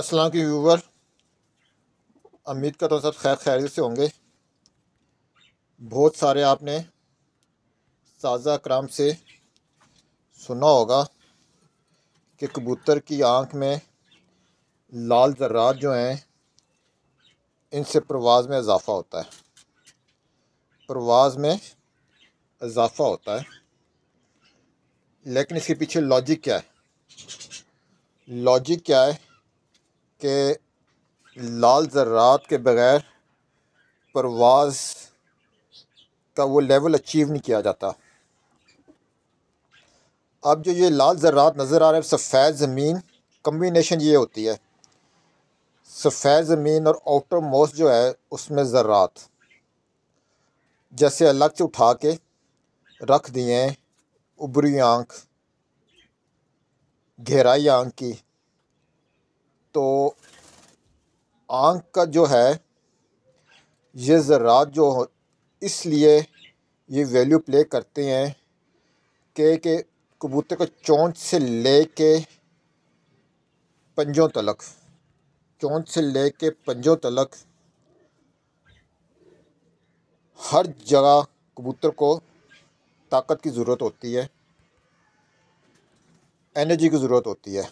असलम के व्यूवर उम्मीद करता हूँ सब खैर खैर से होंगे बहुत सारे आपने साजा कराम से सुना होगा कि कबूतर की आंख में लाल जर्रात जो हैं इनसे प्रवाज़ में इजाफ़ा होता है प्रवाज में इजाफ़ा होता है लेकिन इसके पीछे लॉजिक क्या है लॉजिक क्या है के लाल ज़रात के बग़ैर परवाज़ का वो लेवल अचीव नहीं किया जाता अब जो ये लाल ज़रात नज़र आ रहे हैं सफ़ेद ज़मीन कम्बिनेशन ये होती है सफ़ेद ज़मीन और आउटर मोस्ट जो है उसमें ज़रात जैसे अलग से उठा के रख दिए उबरी आँख गहराई आँख की तो आँख का जो है ये ज़रात जो इसलिए ये वैल्यू प्ले करते हैं के के कबूतर को चोंच से ले के पंजों तलक चोंच से ले के पंजों तलक हर जगह कबूतर को ताकत की ज़रूरत होती है एनर्जी की ज़रूरत होती है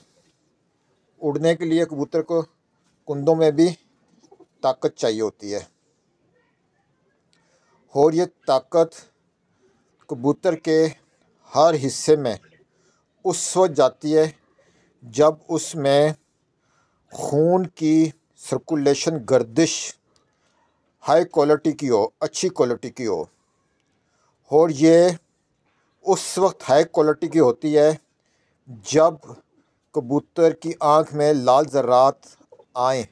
उड़ने के लिए कबूतर को कुंदों में भी ताकत चाहिए होती है और ये ताकत कबूतर के हर हिस्से में उस वक्त जाती है जब उसमें खून की सर्कुलेशन गर्दिश हाई क्वालिटी की हो अच्छी क्वालिटी की हो और ये उस वक्त हाई क्वालिटी की होती है जब कबूतर की आंख में लाल ज़रात आए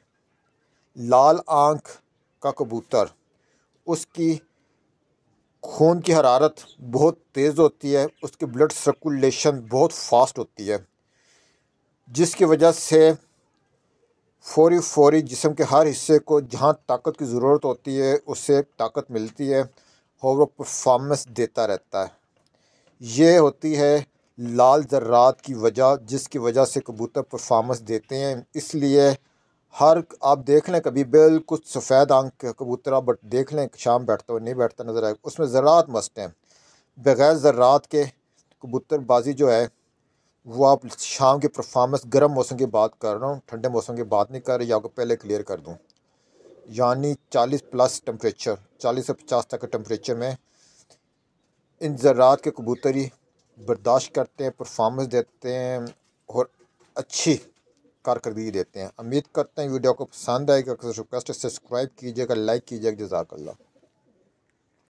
लाल आंख का कबूतर उसकी खून की हरारत बहुत तेज़ होती है उसकी ब्लड सर्कुलेशन बहुत फास्ट होती है जिसकी वजह से फौरी फौरी जिसम के हर हिस्से को जहाँ ताकत की ज़रूरत होती है उससे ताकत मिलती है और वो परफॉर्मेंस देता रहता है ये होती है लाल ज़र्रात की वजह जिसकी वजह से कबूतर परफॉर्मेंस देते हैं इसलिए हर आप देख लें कभी बिल्कुल सफ़ेद आंख कबूतरा बट देख लें शाम बैठता हुआ नहीं बैठता नज़र आए उसमें ज़रात मस्त हैं बग़ैर ज़रात के कबूतरबाजी जो है वो आप शाम की परफॉर्मेंस गर्म मौसम की बात कर रहा हूँ ठंडे मौसम की बात नहीं कर रही आपको पहले क्लियर कर दूँ यानी 40 प्लस टम्परेचर 40 से 50 तक के टम्परेचर में इन ज़रात के कबूतरी बर्दाश्त करते हैं परफॉर्मेंस देते हैं और अच्छी कारकर्दगी देते हैं उम्मीद करते हैं वीडियो को पसंद आएगा रिक्वेस्ट सब्सक्राइब कीजिएगा लाइक कीजिएगा जजाकल्ला